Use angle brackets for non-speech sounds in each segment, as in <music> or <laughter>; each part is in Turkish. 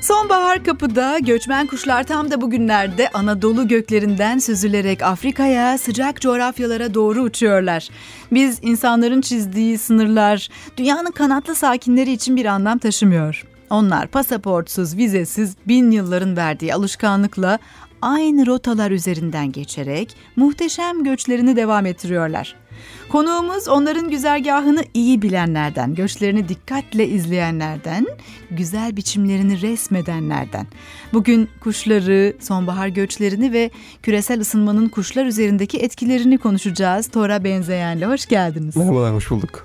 Sonbahar kapıda göçmen kuşlar tam da bugünlerde Anadolu göklerinden süzülerek Afrika'ya, sıcak coğrafyalara doğru uçuyorlar. Biz insanların çizdiği sınırlar dünyanın kanatlı sakinleri için bir anlam taşımıyor. Onlar pasaportsuz, vizesiz bin yılların verdiği alışkanlıkla aynı rotalar üzerinden geçerek muhteşem göçlerini devam ettiriyorlar. Konuğumuz onların güzergahını iyi bilenlerden, göçlerini dikkatle izleyenlerden, güzel biçimlerini resmedenlerden. Bugün kuşları, sonbahar göçlerini ve küresel ısınmanın kuşlar üzerindeki etkilerini konuşacağız. Tora benzeyenle hoş geldiniz. Merhabalar, hoş bulduk.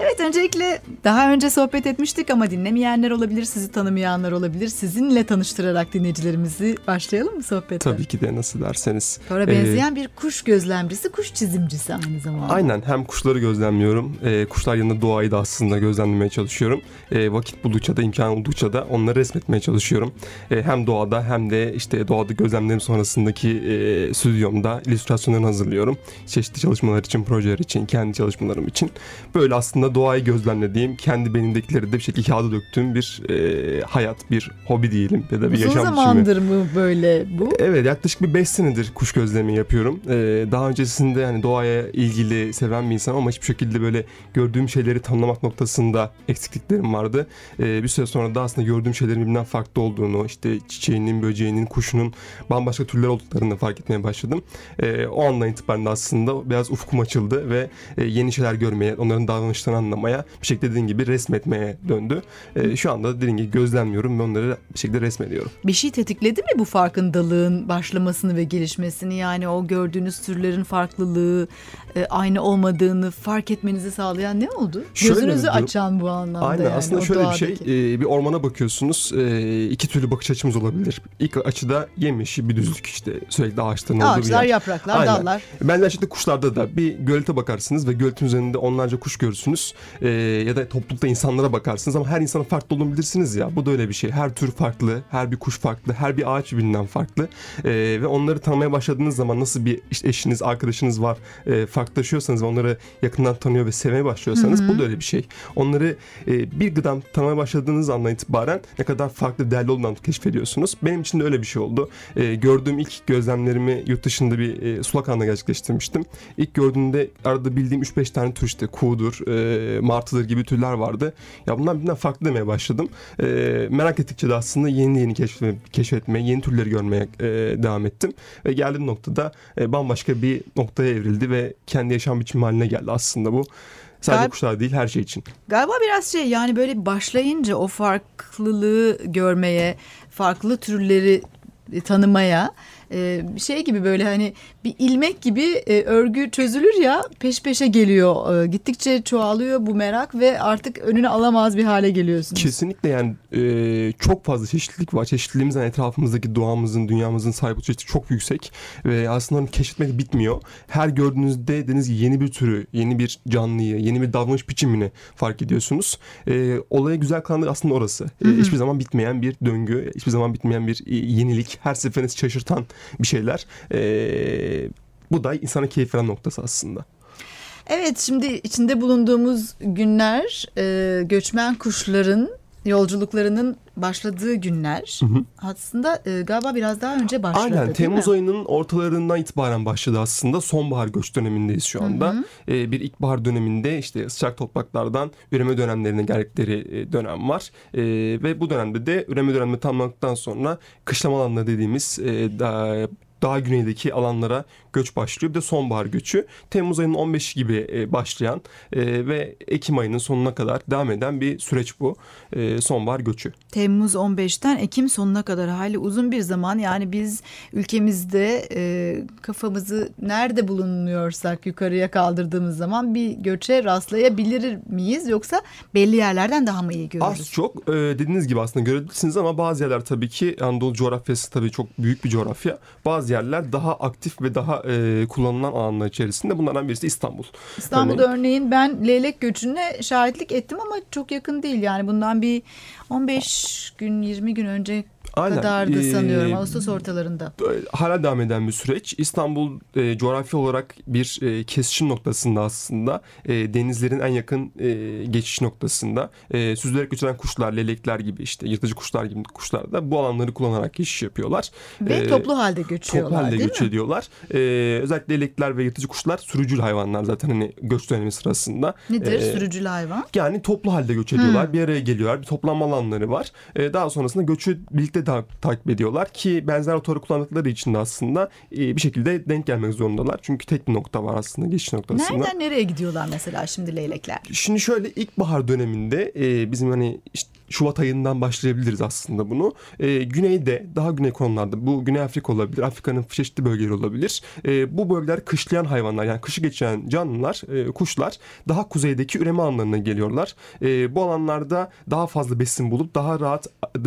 Evet öncelikle daha önce sohbet etmiştik ama dinlemeyenler olabilir, sizi tanımayanlar olabilir. Sizinle tanıştırarak dinleyicilerimizi başlayalım mı sohbete? Tabii ki de nasıl derseniz. Thor'a benzeyen ee, bir kuş gözlemcisi, kuş çizimcisi aynı zamanda. Aynen hem kuşları gözlemliyorum. E, kuşlar yanında doğayı da aslında gözlemlemeye çalışıyorum. E, vakit buldukça da imkan oldukça da onları resmetmeye çalışıyorum. E, hem doğada hem de işte doğada gözlemlerim sonrasındaki e, stüdyomda illüstrasyonlarını hazırlıyorum. Çeşitli çalışmalar için, projeler için, kendi çalışmalarım için. Böyle aslında zamanda doğayı gözlemlediğim, kendi benimdekileri de bir şekilde kağıda döktüğüm bir e, hayat, bir hobi diyelim ya da bir Uzun yaşam biçimi. Uzun zamandır mı böyle bu? Evet yaklaşık bir 5 senedir kuş gözlemi yapıyorum. E, daha öncesinde yani doğaya ilgili seven bir insan ama hiçbir şekilde böyle gördüğüm şeyleri tanımlamak noktasında eksikliklerim vardı. E, bir süre sonra da aslında gördüğüm şeylerin birbirinden farklı olduğunu, işte çiçeğinin, böceğinin, kuşunun bambaşka türler olduklarını fark etmeye başladım. E, o andan itibaren de aslında biraz ufkum açıldı ve e, yeni şeyler görmeye, onların davranışlarına anlamaya bir şekilde dediğin gibi resmetmeye döndü. E, şu anda dediğin gibi gözlemliyorum ve onları bir şekilde resmediyorum. Bir şey tetikledi mi bu farkındalığın başlamasını ve gelişmesini? Yani o gördüğünüz türlerin farklılığı, e, aynı olmadığını fark etmenizi sağlayan ne oldu? Gözünüzü şöyle açan bu anlamda. Aynen yani, aslında şöyle doğadaki. bir şey e, bir ormana bakıyorsunuz e, iki türlü bakış açımız olabilir. İlk açıda yemişi bir düzlük işte sürekli ağaçların olduğu Ağaçlar, bir yer. yapraklar, Aynen. dallar. Benzer şekilde kuşlarda da bir gölete bakarsınız ve göletin üzerinde onlarca kuş görürsünüz e, ya da toplulukta insanlara bakarsınız ama her insanın farklı olduğunu bilirsiniz ya. Bu da öyle bir şey. Her tür farklı, her bir kuş farklı, her bir ağaç birbirinden farklı e, ve onları tanımaya başladığınız zaman nasıl bir işte eşiniz, arkadaşınız var e, farklılaşıyorsanız ve onları yakından tanıyor ve sevmeye başlıyorsanız Hı-hı. bu da öyle bir şey. Onları e, bir gıdam tanımaya başladığınız andan itibaren ne kadar farklı değerli olduğunu keşfediyorsunuz. Benim için de öyle bir şey oldu. E, gördüğüm ilk gözlemlerimi yurt dışında bir e, sulak anda gerçekleştirmiştim. İlk gördüğümde arada bildiğim 3-5 tane tür işte kuğudur, e, e, martıdır gibi türler vardı. Ya bundan birbirinden farklı demeye başladım. E, merak ettikçe de aslında yeni yeni keşfetme, keşfetmeye, yeni türleri görmeye e, devam ettim. Ve geldiğim noktada e, bambaşka bir noktaya evrildi ve kendi yaşam biçimi haline geldi aslında bu. Sadece Gal- kuşlar değil her şey için. Galiba biraz şey yani böyle başlayınca o farklılığı görmeye, farklı türleri tanımaya e, şey gibi böyle hani bir ilmek gibi e, örgü çözülür ya peş peşe geliyor. Ee, gittikçe çoğalıyor bu merak ve artık önünü alamaz bir hale geliyorsunuz. Kesinlikle yani e, çok fazla çeşitlilik var. Çeşitliliğimizden etrafımızdaki doğamızın, dünyamızın sahip olduğu çeşitlilik çok yüksek ve aslında onu keşfetmek bitmiyor. Her gördüğünüzde deniz yeni bir türü, yeni bir canlıyı, yeni bir davranış biçimini fark ediyorsunuz. E, olaya güzel kalan aslında orası. E, hiçbir zaman bitmeyen bir döngü, hiçbir zaman bitmeyen bir yenilik, her seferiniz şaşırtan bir şeyler. E, bu da insana keyif veren noktası aslında. Evet şimdi içinde bulunduğumuz günler e, göçmen kuşların yolculuklarının başladığı günler hı hı. aslında e, galiba biraz daha önce başladı. Aynen Temmuz mi? ayının ortalarından itibaren başladı aslında. Sonbahar göç dönemindeyiz şu anda. Hı hı. E, bir ilkbahar döneminde işte sıcak topraklardan üreme dönemlerine geldikleri e, dönem var. E, ve bu dönemde de üreme dönemi tamamlandıktan sonra kışlama alanları dediğimiz e, daha, e, daha güneydeki alanlara göç başlıyor. Bir de sonbahar göçü. Temmuz ayının 15 gibi e, başlayan e, ve Ekim ayının sonuna kadar devam eden bir süreç bu. E, sonbahar göçü. Temmuz 15'ten Ekim sonuna kadar hali uzun bir zaman. Yani biz ülkemizde kafamızı nerede bulunuyorsak yukarıya kaldırdığımız zaman bir göçe rastlayabilir miyiz? Yoksa belli yerlerden daha mı iyi görürüz? Az çok dediğiniz gibi aslında görebilirsiniz ama bazı yerler tabii ki Anadolu coğrafyası tabii çok büyük bir coğrafya. Bazı yerler daha aktif ve daha e, kullanılan alanlar içerisinde bunlardan birisi de İstanbul. İstanbul'da örneğin, hani- örneğin ben leylek göçüne şahitlik ettim ama çok yakın değil yani bundan bir 15 gün 20 gün önce Aynen. kadardı ee, sanıyorum Ağustos ortalarında. Hala devam eden bir süreç. İstanbul e, coğrafi olarak bir e, kesişim noktasında aslında e, denizlerin en yakın e, geçiş noktasında e, süzülerek göçen kuşlar, lelekler gibi işte yırtıcı kuşlar gibi kuşlar da bu alanları kullanarak geçiş yapıyorlar. Ve e, toplu halde göçüyorlar Toplu halde göç ediyorlar. E, özellikle lelekler ve yırtıcı kuşlar sürücül hayvanlar zaten hani göç dönemi sırasında. Nedir e, sürücül hayvan? Yani toplu halde göç ediyorlar. Hmm. Bir araya geliyorlar. Bir toplanma alanları var. E, daha sonrasında göçü birlikte ta- takip ediyorlar ki benzer rotaları kullandıkları için de aslında e, bir şekilde denk gelmek zorundalar. Çünkü tek bir nokta var aslında geçiş noktasında. Nereden nereye gidiyorlar mesela şimdi leylekler? Şimdi şöyle ilkbahar döneminde e, bizim hani işte Şubat ayından başlayabiliriz aslında bunu. E, ee, güneyde, daha güney konularda bu Güney Afrika olabilir, Afrika'nın çeşitli bölgeleri olabilir. E, bu bölgeler kışlayan hayvanlar yani kışı geçen canlılar, e, kuşlar daha kuzeydeki üreme alanlarına geliyorlar. E, bu alanlarda daha fazla besin bulup daha rahat e,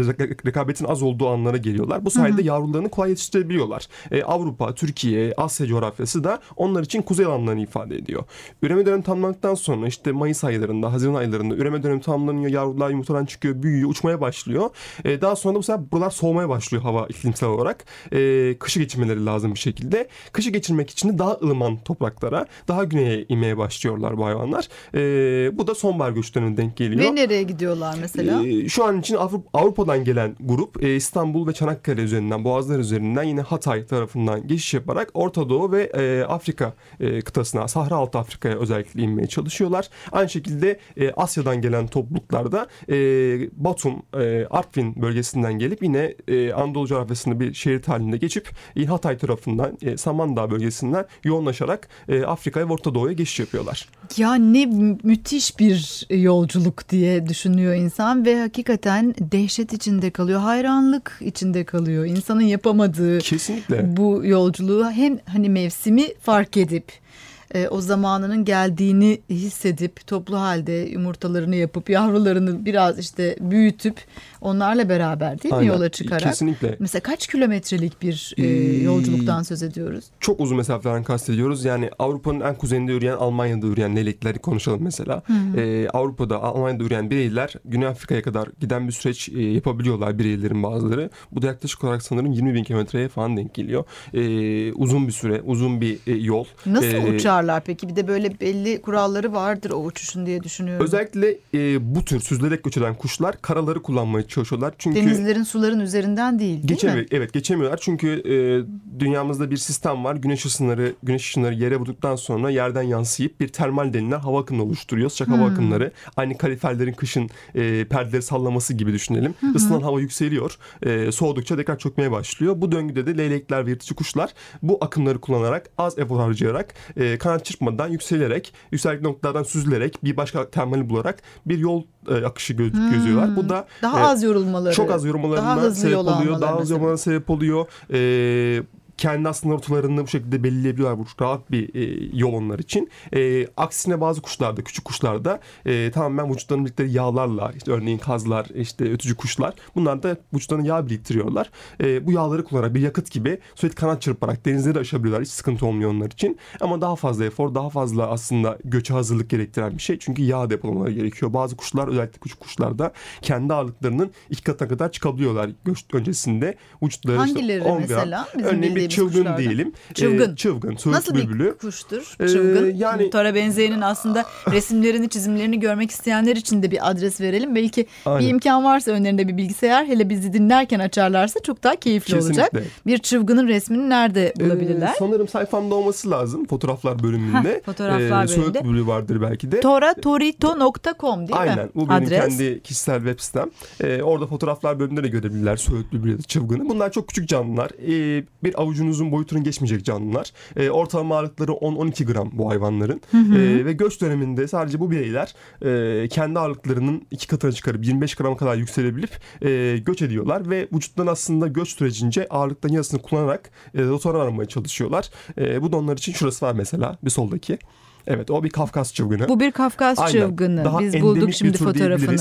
rekabetin az olduğu alanlara geliyorlar. Bu sayede Hı-hı. yavrularını kolay yetiştirebiliyorlar. E, Avrupa, Türkiye, Asya coğrafyası da onlar için kuzey alanlarını ifade ediyor. Üreme dönemi tamamlandıktan sonra işte Mayıs aylarında, Haziran aylarında üreme dönemi tamamlanıyor, yavrular yumurtadan çıkıyor gelişiyor, büyüyor, uçmaya başlıyor. E, daha sonra da bu sefer buralar soğumaya başlıyor hava iklimsel olarak. E, kışı geçirmeleri lazım bir şekilde. Kışı geçirmek için de daha ılıman topraklara, daha güneye inmeye başlıyorlar bu hayvanlar. E, bu da sonbahar göçlerine denk geliyor. Ve nereye gidiyorlar mesela? E, şu an için Avrupa, Avrupa'dan gelen grup e, İstanbul ve Çanakkale üzerinden, Boğazlar üzerinden yine Hatay tarafından geçiş yaparak Orta Doğu ve e, Afrika e, kıtasına, Sahra Altı Afrika'ya özellikle inmeye çalışıyorlar. Aynı şekilde e, Asya'dan gelen topluluklarda e, Batum, e, Artvin bölgesinden gelip yine e, Anadolu coğrafyasını bir şerit halinde geçip e, Hatay tarafından, e, Samandağ bölgesinden yoğunlaşarak e, Afrika ve Orta Doğu'ya geçiş yapıyorlar. Ya ne müthiş bir yolculuk diye düşünüyor insan ve hakikaten dehşet içinde kalıyor, hayranlık içinde kalıyor. İnsanın yapamadığı Kesinlikle. bu yolculuğu hem hani mevsimi fark edip e, o zamanının geldiğini hissedip toplu halde yumurtalarını yapıp yavrularını biraz işte büyütüp onlarla beraber değil mi yola çıkarak? Kesinlikle. Mesela kaç kilometrelik bir e, hmm. yolculuktan söz ediyoruz? Çok uzun mesafelerden kastediyoruz. Yani Avrupa'nın en kuzeyinde üreyen Almanya'da üreyen lelekleri konuşalım mesela. Hı hı. E, Avrupa'da Almanya'da üreyen bireyler Güney Afrika'ya kadar giden bir süreç e, yapabiliyorlar bireylerin bazıları. Bu da yaklaşık olarak sanırım 20 bin kilometreye falan denk geliyor. E, uzun bir süre, uzun bir e, yol. Nasıl e, uçar? tutarlar peki? Bir de böyle belli kuralları vardır o uçuşun diye düşünüyorum. Özellikle e, bu tür süzülerek göç kuşlar karaları kullanmaya çalışıyorlar. Çünkü Denizlerin suların üzerinden değil değil geçemiyor, mi? Evet geçemiyorlar çünkü e, dünyamızda bir sistem var. Güneş ışınları, güneş ışınları yere vurduktan sonra yerden yansıyıp bir termal denilen hava akını oluşturuyor. Sıcak hmm. hava akımları. Aynı kaliferlerin kışın e, perdeleri sallaması gibi düşünelim. Hmm. Isınan hava yükseliyor. E, soğudukça tekrar çökmeye başlıyor. Bu döngüde de leylekler ve yırtıcı kuşlar bu akımları kullanarak az efor harcayarak e, kanat çırpmadan yükselerek, yükselik noktalardan süzülerek bir başka termali bularak bir yol e, akışı göz, hmm. gözüyorlar. Bu da daha e, az yorulmaları. Çok az yorulmalarına daha sebep oluyor. Daha az yorulmalarına sebep oluyor. E, kendi aslında rotalarını bu şekilde belirleyebiliyorlar. Bu rahat bir e, yol onlar için. E, aksine bazı kuşlarda, küçük kuşlarda e, tamamen vücutlarının birlikleri yağlarla, işte örneğin kazlar, işte ötücü kuşlar. Bunlar da vücutlarına yağ biriktiriyorlar. E, bu yağları kullanarak bir yakıt gibi sürekli kanat çırparak denizleri aşabiliyorlar. Hiç sıkıntı olmuyor onlar için. Ama daha fazla efor, daha fazla aslında göçe hazırlık gerektiren bir şey. Çünkü yağ depolamaları gerekiyor. Bazı kuşlar özellikle küçük kuşlarda kendi ağırlıklarının iki katına kadar çıkabiliyorlar göç öncesinde. Vücutları Hangileri işte 10 mesela? Gram. Örneğin bir dediğimiz çılgın kuşlardan. diyelim. Çılgın. Ee, çılgın. Nasıl bülbülü. bir kuştur ee, çılgın? Ee, yani tora benzeyenin aslında ah. resimlerini, çizimlerini görmek isteyenler için de bir adres verelim. Belki Aynen. bir imkan varsa önlerinde bir bilgisayar hele bizi dinlerken açarlarsa çok daha keyifli Kesinlikle. olacak. Bir çılgının resmini nerede ee, bulabilirler? Ee, sanırım sayfamda olması lazım fotoğraflar bölümünde. Heh, fotoğraflar ee, bölümünde. Çılgın vardır belki de. toratorito.com değil Aynen. mi? Aynen. Bu benim adres. kendi kişisel web sitem. Ee, orada fotoğraflar bölümünde de görebilirler Söğüt bülbülü ya da çılgını. Bunlar çok küçük canlılar. Ee, bir avucu avucunuzun boyutunu geçmeyecek canlılar. E, ortalama ağırlıkları 10-12 gram bu hayvanların. Hı hı. E, ve göç döneminde sadece bu bireyler e, kendi ağırlıklarının iki katına çıkarıp 25 grama kadar yükselebilip e, göç ediyorlar ve vücuttan aslında göç sürecince ağırlıktan yarısını kullanarak e, rotora aramaya çalışıyorlar. E, bu da onlar için şurası var mesela bir soldaki. Evet o bir Kafkas çılgını. Bu bir Kafkas Aynen. çılgını. Daha Biz bulduk şimdi fotoğrafını.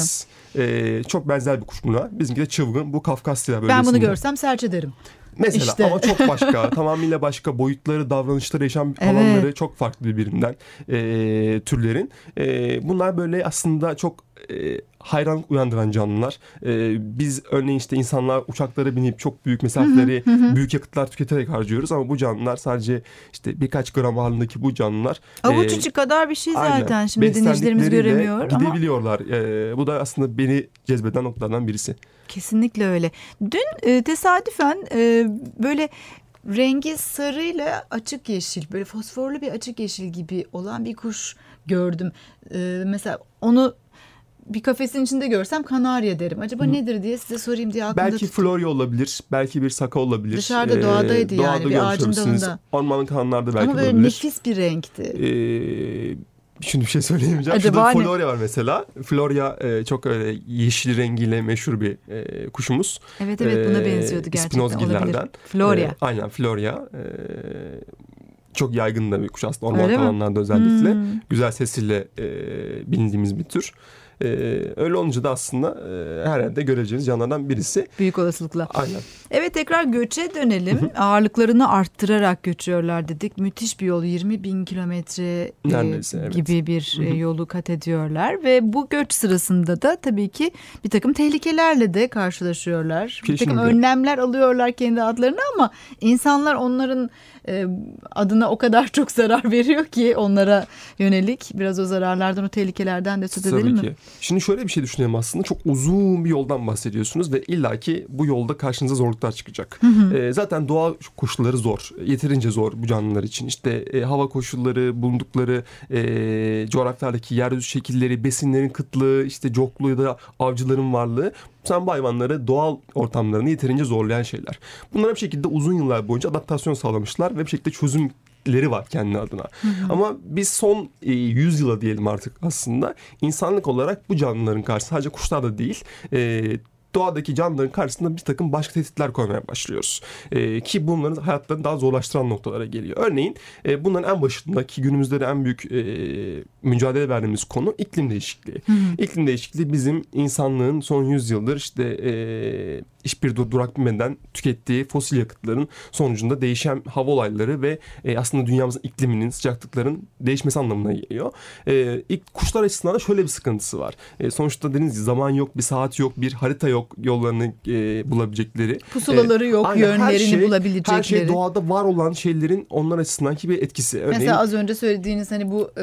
Ee, çok benzer bir kuş buna. Bizimki de çılgın. Bu Kafkas böyle. Ben bunu görsem serç ederim. Mesela işte. ama çok başka, <laughs> tamamıyla başka boyutları, davranışları, yaşam evet. alanları çok farklı birbirinden e, türlerin. E, bunlar böyle aslında çok e, hayranlık uyandıran canlılar. E, biz örneğin işte insanlar uçaklara binip çok büyük mesafeleri, büyük yakıtlar tüketerek harcıyoruz ama bu canlılar sadece işte birkaç gram halindeki bu canlılar avuç içi e, kadar bir şey zaten aynen. şimdi dinleyicilerimiz göremiyor ama gidebiliyorlar. E, bu da aslında beni cezbeden noktalardan birisi. Kesinlikle öyle. Dün e, tesadüfen e, böyle rengi sarıyla açık yeşil böyle fosforlu bir açık yeşil gibi olan bir kuş gördüm. E, mesela onu bir kafesin içinde görsem kanarya derim. Acaba Hı. nedir diye size sorayım diye aklımda Belki florya olabilir, belki bir saka olabilir. Dışarıda e, doğadaydı ee, yani bir ağacın dalında. Ormanın kanlarında belki olabilir. Ama böyle olabilir. nefis bir renkti. Ee, Şimdi bir şey söyleyemeyeceğim. Acaba Şurada hani... Florya var mesela. Florya e, çok öyle yeşil rengiyle meşhur bir e, kuşumuz. Evet evet buna e, benziyordu gerçekten. Spinozgillerden. Florya. E, aynen Florya. E, çok yaygın da bir kuş aslında orman Öyle alanlarda özellikle. Hmm. Güzel sesiyle e, bilindiğimiz bir tür. E, öyle olunca da aslında e, herhalde göreceğiniz canlardan birisi. Büyük olasılıkla. Aynen. Evet tekrar göçe dönelim. Hı-hı. Ağırlıklarını arttırarak göçüyorlar dedik. Müthiş bir yol 20 bin kilometre e, evet. gibi bir Hı-hı. E, yolu kat ediyorlar. Ve bu göç sırasında da tabii ki bir takım tehlikelerle de karşılaşıyorlar. Kesinlikle. Bir takım önlemler alıyorlar kendi adlarını ama insanlar onların e, adına o kadar çok zarar <laughs> veriyor ki onlara yönelik. Biraz o zararlardan o tehlikelerden de söz edelim Tabii mi? Ki. Şimdi şöyle bir şey düşünelim aslında. Çok uzun bir yoldan bahsediyorsunuz ve illaki bu yolda karşınıza zorluklar çıkacak. Hı hı. E, zaten doğa koşulları zor. Yeterince zor bu canlılar için. İşte e, hava koşulları, bulundukları e, coğrafyalardaki yeryüzü şekilleri, besinlerin kıtlığı, işte cokluğu ya da avcıların varlığı sen bu hayvanları doğal ortamlarını yeterince zorlayan şeyler. Bunlara bir şekilde uzun yıllar boyunca adaptasyon sağlamışlar ve bir şekilde çözüm tehditleri var kendi adına. Hı hı. Ama biz son 100 e, yıla diyelim artık aslında insanlık olarak bu canlıların karşısında sadece kuşlar da değil e, doğadaki canlıların karşısında bir takım başka tehditler koymaya başlıyoruz. E, ki bunların hayatlarını daha zorlaştıran noktalara geliyor. Örneğin e, bunların en başındaki günümüzde de en büyük e, mücadele verdiğimiz konu iklim değişikliği. Hı hı. İklim değişikliği bizim insanlığın son yıldır işte... E, hiçbir durdurak bilmeden tükettiği fosil yakıtların sonucunda değişen hava olayları ve e, aslında dünyamızın ikliminin, sıcaklıkların değişmesi anlamına geliyor. E, ilk kuşlar açısından da şöyle bir sıkıntısı var. E, sonuçta dediğiniz zaman yok, bir saat yok, bir harita yok yollarını e, bulabilecekleri. E, Pusulaları e, yok, aynen, yönlerini şey- her şey, bulabilecekleri. Her şey doğada var olan şeylerin onlar açısından ki bir etkisi. Örneğin, Mesela az önce söylediğiniz hani bu e,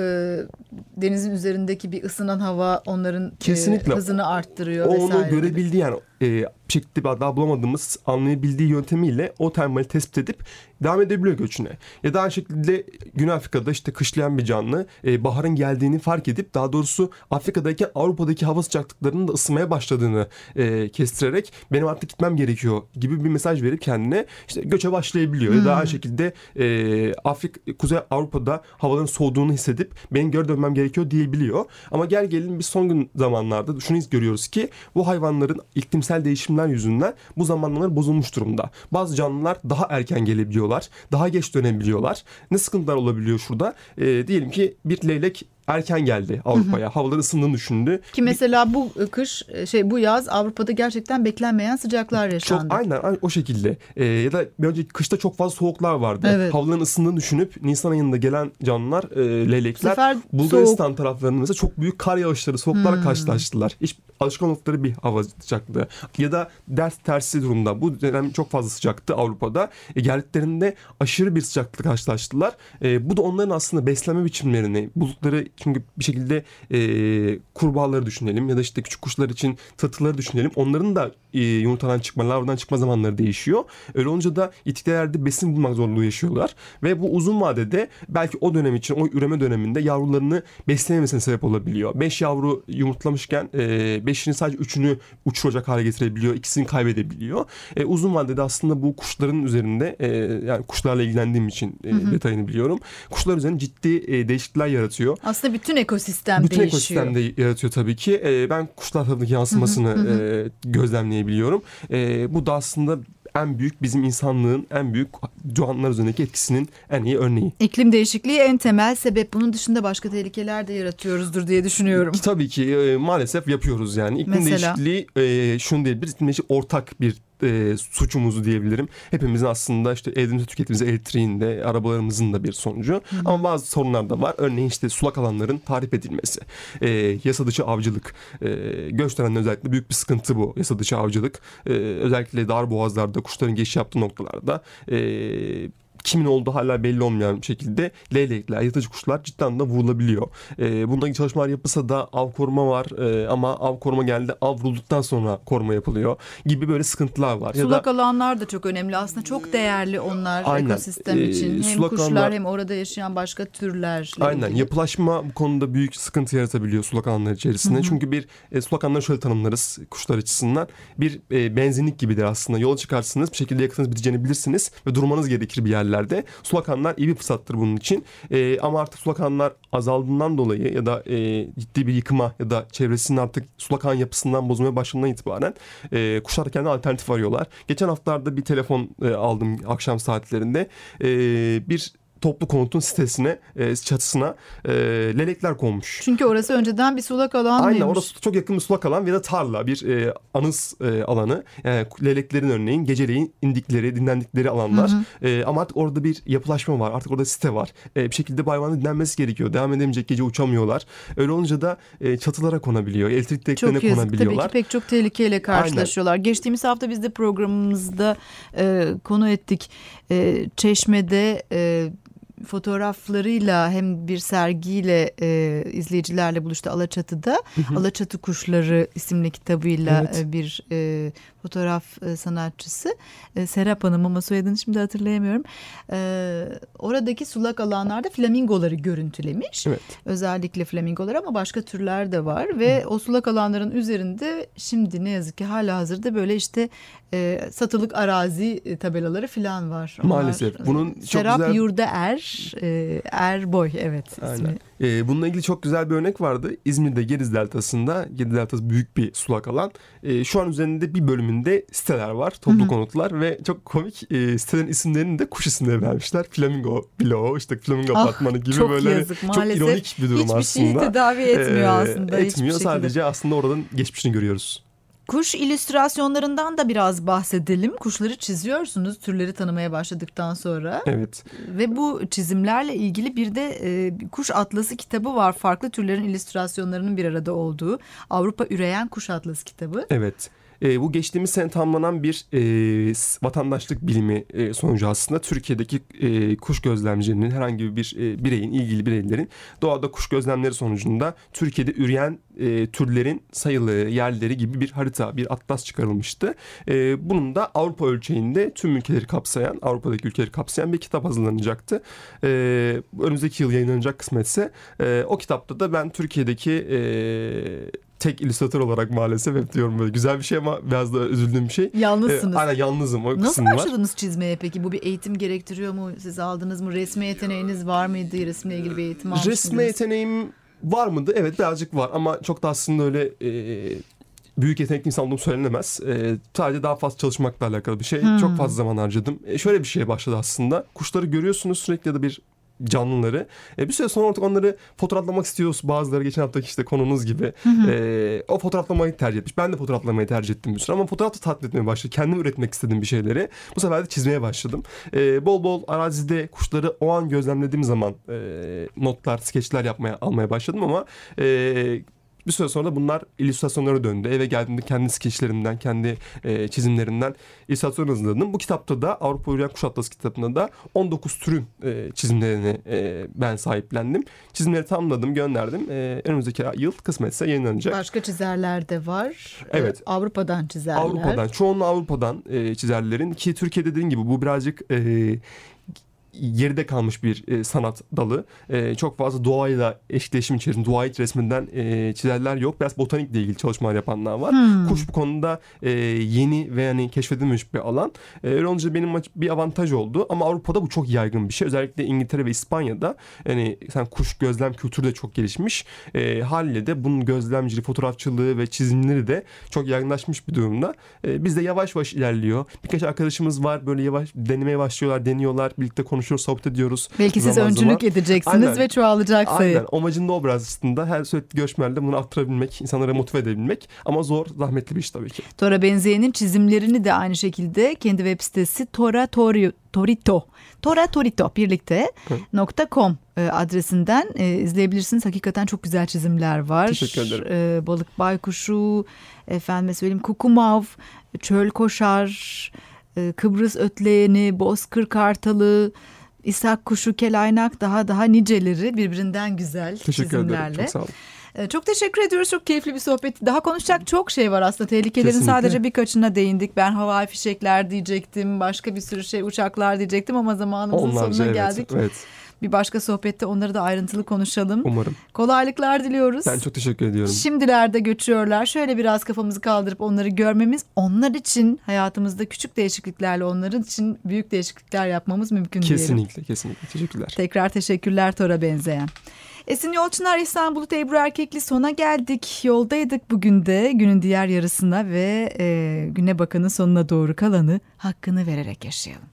denizin üzerindeki bir ısınan hava onların e, Kesinlikle. E, hızını arttırıyor o, vesaire. Onu görebildiği yani e, bir şekilde bir adal bulamadığımız anlayabildiği yöntemiyle o termali tespit edip devam edebiliyor göçüne. Ya da aynı şekilde Güney Afrika'da işte kışlayan bir canlı e, baharın geldiğini fark edip daha doğrusu Afrika'dayken Avrupa'daki hava sıcaklıklarının da ısınmaya başladığını e, kestirerek benim artık gitmem gerekiyor gibi bir mesaj verip kendine işte göçe başlayabiliyor. Hmm. Ya da aynı hmm. şekilde e, Afrika, Kuzey Avrupa'da havaların soğuduğunu hissedip benim geri dönmem gerekiyor diyebiliyor. Ama gel gelin bir son gün zamanlarda şunu görüyoruz ki bu hayvanların iklimsel değişimler yüzünden bu zamanlar bozulmuş durumda. Bazı canlılar daha erken gelebiliyor dönebiliyorlar. Daha geç dönebiliyorlar. Ne sıkıntılar olabiliyor şurada? E, diyelim ki bir leylek erken geldi Avrupa'ya. Havalar ısındığını düşündü. Ki mesela bu e, kış e, şey bu yaz Avrupa'da gerçekten beklenmeyen sıcaklar yaşandı. Çok, aynen, aynen o şekilde. Ee, ya da bir önceki kışta çok fazla soğuklar vardı. Evet. Havaların ısındığını düşünüp Nisan ayında gelen canlılar e, leylekler Bulgaristan soğuk. taraflarında mesela çok büyük kar yağışları soğuklarla hmm. karşılaştılar. Hiç alışkan oldukları bir hava sıcaklığı. Ya da ders tersi durumda. Bu dönem çok fazla sıcaktı Avrupa'da. E, geldiklerinde aşırı bir sıcaklıkla karşılaştılar. E, bu da onların aslında beslenme biçimlerini buldukları çünkü bir şekilde e, kurbağaları düşünelim ya da işte küçük kuşlar için tatıları düşünelim. Onların da e, yumurtadan çıkma, larvadan çıkma zamanları değişiyor. Öyle olunca da itiklerde besin bulmak zorluğu yaşıyorlar. Ve bu uzun vadede belki o dönem için, o üreme döneminde yavrularını beslememesine sebep olabiliyor. Beş yavru yumurtlamışken 5'ini e, sadece üçünü uçuracak hale getirebiliyor. ikisini kaybedebiliyor. E, uzun vadede aslında bu kuşların üzerinde e, yani kuşlarla ilgilendiğim için e, detayını biliyorum. Kuşlar üzerinde ciddi e, değişiklikler yaratıyor. Aslında aslında bütün ekosistem bütün değişiyor. Bütün ekosistem de yaratıyor tabii ki. E, ben kuşlar tarafındaki yansımasını E, gözlemleyebiliyorum. E, bu da aslında en büyük bizim insanlığın en büyük canlılar üzerindeki etkisinin en iyi örneği. İklim değişikliği en temel sebep. Bunun dışında başka tehlikeler de yaratıyoruzdur diye düşünüyorum. Tabii ki e, maalesef yapıyoruz yani. İklim Mesela... değişikliği e, şunu değil bir iklim ortak bir e, suçumuzu diyebilirim. Hepimizin aslında işte evimizde tüketimiz, elektriğin arabalarımızın da bir sonucu. Hı. Ama bazı sorunlar da var. Örneğin işte sulak alanların tarif edilmesi. E, yasa dışı avcılık. E, göçmenlerin özellikle büyük bir sıkıntı bu. Yasa dışı avcılık. E, özellikle dar boğazlarda kuşların geçiş yaptığı noktalarda e, kimin olduğu hala belli olmayan şekilde leylekler, yırtıcı kuşlar cidden de vurulabiliyor. E, ee, bundan çalışmalar yapılsa da av koruma var e, ama av koruma geldi av vurulduktan sonra koruma yapılıyor gibi böyle sıkıntılar var. Sulak ya da, alanlar da çok önemli aslında çok değerli onlar aynen, ekosistem ee, için. E, hem kuşlar alanlar, hem orada yaşayan başka türler. Aynen ilgili. yapılaşma bu konuda büyük sıkıntı yaratabiliyor sulak alanlar içerisinde. Çünkü bir e, sulak alanları şöyle tanımlarız kuşlar açısından. Bir e, benzinlik gibidir aslında yola çıkarsınız bir şekilde yakıtınız biteceğini bilirsiniz ve durmanız gerekir bir yerler yerlerde sulakanlar iyi bir fırsattır bunun için. E, ama artık sulakanlar azaldığından dolayı ya da e, ciddi bir yıkıma ya da çevresinin artık sulakan yapısından bozmaya başından itibaren e, kuşlar kendi alternatif arıyorlar. Geçen haftalarda bir telefon e, aldım akşam saatlerinde. E, bir toplu konutun sitesine, e, çatısına e, lelekler konmuş. Çünkü orası önceden bir sulak alan Aynen mıymış? orası çok yakın bir sulak alan ya da tarla bir e, anız e, alanı. Yani e, leleklerin örneğin geceleyin indikleri, dinlendikleri alanlar. Hı hı. E, ama artık orada bir yapılaşma var. Artık orada site var. E, bir şekilde bayvanın dinlenmesi gerekiyor. Devam edemeyecek gece uçamıyorlar. Öyle olunca da e, çatılara konabiliyor. Elektrik direklerine çok konabiliyorlar. Tabii ki pek çok tehlikeyle karşılaşıyorlar. Aynen. Geçtiğimiz hafta biz de programımızda e, konu ettik. E, çeşmede e, fotoğraflarıyla hem bir sergiyle e, izleyicilerle buluştu Alaçatı'da. Hı hı. Alaçatı Kuşları isimli kitabıyla evet. e, bir e, fotoğraf e, sanatçısı e, Serap Hanım ama soyadını şimdi hatırlayamıyorum. E, oradaki sulak alanlarda flamingoları görüntülemiş. Evet. Özellikle flamingolar ama başka türler de var ve hı. o sulak alanların üzerinde şimdi ne yazık ki hala hazırda böyle işte e, satılık arazi e, tabelaları falan var. Maalesef. Onlar, e, Bunun çok Serap güzel... Er e, Erboy evet ismi. Aynen. E, bununla ilgili çok güzel bir örnek vardı. İzmir'de Gediz Deltası'nda, Gediz Deltası büyük bir sulak alan. E, şu an üzerinde bir bölümünde siteler var, toplu Hı-hı. konutlar ve çok komik e, sitelerin isimlerini de kuş isimleri vermişler. Flamingo bloğu, işte Flamingo ah, apartmanı gibi çok böyle hani yazık, çok maalesef. ironik bir durum Hiçbir ee, aslında. Hiçbir şeyi tedavi etmiyor e, aslında. Etmiyor sadece aslında oradan geçmişini görüyoruz. Kuş illüstrasyonlarından da biraz bahsedelim. Kuşları çiziyorsunuz türleri tanımaya başladıktan sonra. Evet. Ve bu çizimlerle ilgili bir de e, kuş atlası kitabı var. Farklı türlerin illüstrasyonlarının bir arada olduğu Avrupa Üreyen Kuş Atlası kitabı. Evet. E, bu geçtiğimiz sene tamamlanan bir e, vatandaşlık bilimi e, sonucu aslında Türkiye'deki e, kuş gözlemcilerinin herhangi bir e, bireyin, ilgili bireylerin doğada kuş gözlemleri sonucunda Türkiye'de üreyen e, türlerin sayılı yerleri gibi bir harita, bir atlas çıkarılmıştı. E, bunun da Avrupa ölçeğinde tüm ülkeleri kapsayan, Avrupa'daki ülkeleri kapsayan bir kitap hazırlanacaktı. E, önümüzdeki yıl yayınlanacak kısmetse e, o kitapta da ben Türkiye'deki e, tek illüstratör olarak maalesef hep diyorum böyle güzel bir şey ama biraz da üzüldüğüm bir şey. Yalnızsınız. Ee, aynen yalnızım o Nasıl başladınız var. çizmeye peki? Bu bir eğitim gerektiriyor mu? Siz aldınız mı? Resme yeteneğiniz var mıydı? Resimle ilgili bir eğitim almıştınız. Resme yeteneğim var mıydı? Evet birazcık var ama çok da aslında öyle e, büyük yetenekli insan olduğum söylenemez. E, sadece daha fazla çalışmakla alakalı bir şey. Hmm. Çok fazla zaman harcadım. E, şöyle bir şeye başladı aslında. Kuşları görüyorsunuz sürekli ya da bir canlıları. E, bir süre sonra artık onları fotoğraflamak istiyoruz. Bazıları geçen haftaki işte konumuz gibi. E, o fotoğraflamayı tercih etmiş. Ben de fotoğraflamayı tercih ettim bir süre ama fotoğraf da tatmin etmeye başladı. Kendim üretmek istediğim bir şeyleri. Bu sefer de çizmeye başladım. E, bol bol arazide kuşları o an gözlemlediğim zaman e, notlar, skeçler yapmaya almaya başladım ama e, bir süre sonra bunlar illüstrasyonlara döndü. Eve geldiğimde kendi skeçlerimden, kendi e, çizimlerimden illüstrasyon hazırladım. Bu kitapta da Avrupa Yürüyen Kuş Atlası kitabında da 19 türün e, çizimlerini e, ben sahiplendim. Çizimleri tamamladım, gönderdim. E, önümüzdeki yıl kısmetse yayınlanacak. Başka çizerler de var. E, evet. Avrupa'dan çizerler. Avrupa'dan. Çoğunluğu Avrupa'dan e, çizerlerin ki Türkiye dediğim gibi bu birazcık e, geride kalmış bir e, sanat dalı. E, çok fazla doğayla eşleşim içerisinde doğayı resminden e, çizerler yok. Biraz botanikle ilgili çalışmalar yapanlar var. Hmm. Kuş bu konuda e, yeni ve yani keşfedilmiş bir alan. E, öyle olunca benim bir avantaj oldu ama Avrupa'da bu çok yaygın bir şey. Özellikle İngiltere ve İspanya'da yani sen kuş gözlem kültürü de çok gelişmiş. E, haliyle de bunun gözlemciliği, fotoğrafçılığı ve çizimleri de çok yaygınlaşmış bir durumda. E, bizde yavaş yavaş ilerliyor. Birkaç arkadaşımız var böyle yavaş denemeye başlıyorlar, deniyorlar, birlikte konuş konuşuyoruz, sohbet ediyoruz. Belki siz öncülük zaman. edeceksiniz Aynen. ve çoğalacak sayı. Aynen. Amacın da o biraz aslında. Her sürekli görüşmelerde bunu arttırabilmek, insanları motive edebilmek. Ama zor, zahmetli bir iş tabii ki. Tora Benzeyen'in çizimlerini de aynı şekilde kendi web sitesi Tora Torio Torito. Tora Torito birlikte nokta .com e, adresinden e, izleyebilirsiniz. Hakikaten çok güzel çizimler var. Teşekkür ederim. E, balık baykuşu, efendime söyleyeyim kukumav, çöl koşar, Kıbrıs ötleyeni, bozkır kartalı, İshak Kuşu, Kelaynak daha daha niceleri birbirinden güzel Teşekkür çizimlerle. ederim. Çok sağ olun. Ee, çok teşekkür ediyoruz. Çok keyifli bir sohbet. Daha konuşacak çok şey var aslında. Tehlikelerin Kesinlikle. sadece birkaçına değindik. Ben havai fişekler diyecektim. Başka bir sürü şey uçaklar diyecektim ama zamanımızın Onlarca, sonuna geldik. evet. Bir başka sohbette onları da ayrıntılı konuşalım. Umarım. Kolaylıklar diliyoruz. Ben çok teşekkür ediyorum. Şimdilerde göçüyorlar. Şöyle biraz kafamızı kaldırıp onları görmemiz onlar için hayatımızda küçük değişikliklerle onların için büyük değişiklikler yapmamız mümkün kesinlikle, diyelim. Kesinlikle Teşekkürler. Tekrar teşekkürler Tora benzeyen. Esin Yolçunar İstanbul Ebru Erkekli sona geldik. Yoldaydık bugün de günün diğer yarısına ve e, güne bakanın sonuna doğru kalanı hakkını vererek yaşayalım.